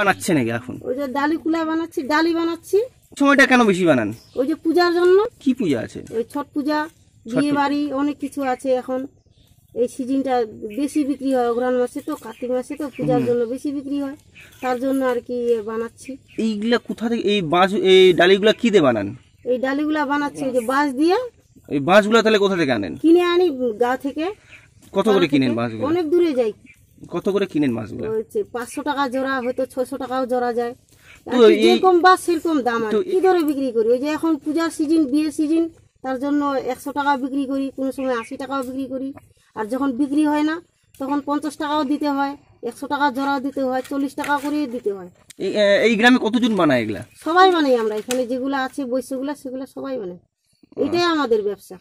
বানাচ্ছে নাকি এখন ওই যে ডালি কুলা বানাচ্ছি ডালি বানাচ্ছি সময়টা কেন বেশি বানান ওই যে পূজার জন্য কি পূজা আছে ওই ছট পূজা বিয়ে বাড়ি অনেক কিছু আছে এখন এই সিজনটা বেশি বিক্রি হয় অগ্রহণ মাসে তো কার্তিক মাসে তো পূজার জন্য বেশি বিক্রি হয় তার জন্য আর কি ইয়ে বানাচ্ছি এইগুলা কোথা থেকে এই বাঁশ এই ডালিগুলা কি দিয়ে বানান এই ডালিগুলা বানাচ্ছি ওই যে বাঁশ দিয়ে এই বাঁশগুলা তাহলে কোথা থেকে আনেন কিনে আনি গা থেকে কত করে কিনেন বাঁশগুলো অনেক দূরে যাই কত করে কিনেন মাছগুলো পাঁচশো টাকা জোড়া হয়তো ছশো টাকাও জোড়া যায় যেরকম বা সেরকম দাম আর কি ধরে বিক্রি করি ওই যে এখন পূজার সিজন বিয়ের সিজন তার জন্য একশো টাকা বিক্রি করি কোনো সময় আশি টাকাও বিক্রি করি আর যখন বিক্রি হয় না তখন পঞ্চাশ টাকাও দিতে হয় একশো টাকা জোড়া দিতে হয় চল্লিশ টাকা করে দিতে হয় এই গ্রামে কতজন বানায় এগুলা সবাই বানাই আমরা এখানে যেগুলো আছে বৈশ্যগুলা সেগুলো সবাই বানাই এটাই আমাদের ব্যবসা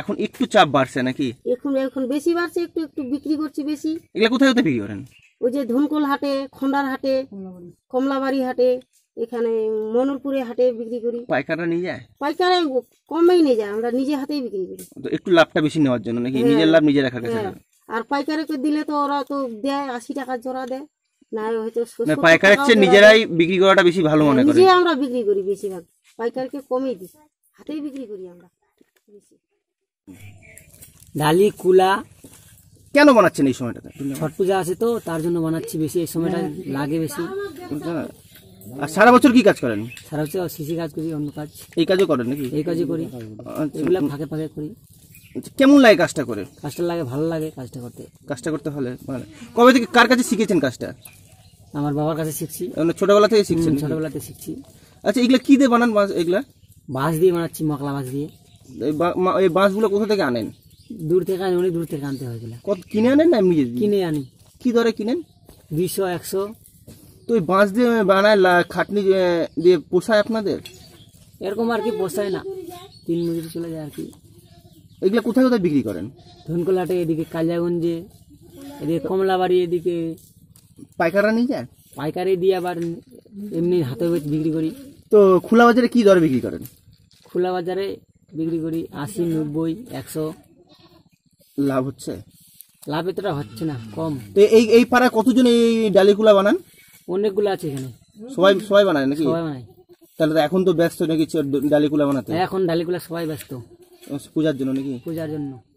এখন একটু চাপ বাড়ছে নাকি এখন এখন বেশি বাড়ছে একটু একটু বিক্রি করছি বেশি এগুলো কোথায় কোথায় বিক্রি করেন ওই যে হাটে খন্ডার হাটে কমলাবাড়ি হাটে এখানে হাটে বিক্রি করি পাইকাররা নিয়ে যায় কমেই নিয়ে যায় আমরা নিজে হাতেই বিক্রি করি একটু লাভটা বেশি নেওয়ার জন্য নাকি হ্যাঁ, নিজের লাভ নিজে রাখার কাছে হ্যাঁ। আর পাইকারে দিলে তো ওরা তো দেয় আশি টাকার জোড়া দেয় না হয়তো নিজেরাই বিক্রি করাটা বেশি ভালো মনে হ্যাঁ, করি আমরা বিক্রি করি বেশিরভাগ পাইকারকে কমই দিই হাতেই বিক্রি করি আমরা ডালি কুলা কেন বানাচ্ছেন এই সময়টাতে ছট পূজা আছে তো তার জন্য বানাচ্ছি বেশি এই সময়টা হ্যাঁ। লাগে বেশি হ্যাঁ। আর সারা বছর কি কাজ করেন সারা বছর সিসি কাজ করি অন্য কাজ এই কাজও করেন নাকি এই কাজই করি আচ্ছা। এগুলা ফাঁকে ফাঁকে করি আচ্ছা, কেমন লাগে কাজটা করে কাজটা লাগে ভালো লাগে কাজটা করতে কাজটা করতে হলে কবে থেকে কার কাছে শিখেছেন কাজটা আমার বাবার কাছে শিখছি মানে ছোটবেলা থেকে শিখছেন ছোটবেলাতে শিখছি আচ্ছা এগুলা কি দিয়ে বানান এগুলা বাঁশ দিয়ে বানাচ্ছি মকলা মাছ দিয়ে এই বাঁশগুলো কোথা থেকে আনেন দূর থেকে আনি অনেক দূর থেকে আনতে হয় কত কিনে আনেন না এমনি কিনে আনি কি দরে কিনেন দুইশো একশো তো ওই বাঁশ দিয়ে বানায় খাটনি দিয়ে পোষায় আপনাদের এরকম আর কি পোষায় না তিন মজুরি চলে যায় আর কি এগুলো কোথায় কোথায় বিক্রি করেন ধনকোলাটে এদিকে কালিয়াগঞ্জে এদিকে কমলাবাড়ি এদিকে পাইকাররা নিয়ে যায় পাইকারি দিয়ে আবার এমনি হাতে বিক্রি করি তো খোলা বাজারে কি দরে বিক্রি করেন খোলা বাজারে বিক্রি করি আশি নব্বই একশো লাভ হচ্ছে লাভ এতটা হচ্ছে না কম তো এই এই পাড়ায় কতজন এই ডালিগুলো বানান অনেকগুলো আছে এখানে সবাই সবাই বানায় নাকি সবাই বানায় তাহলে তো এখন তো ব্যস্ত নাকি ডালিগুলো বানাতে এখন ডালিগুলো সবাই ব্যস্ত পূজার জন্য নাকি পূজার জন্য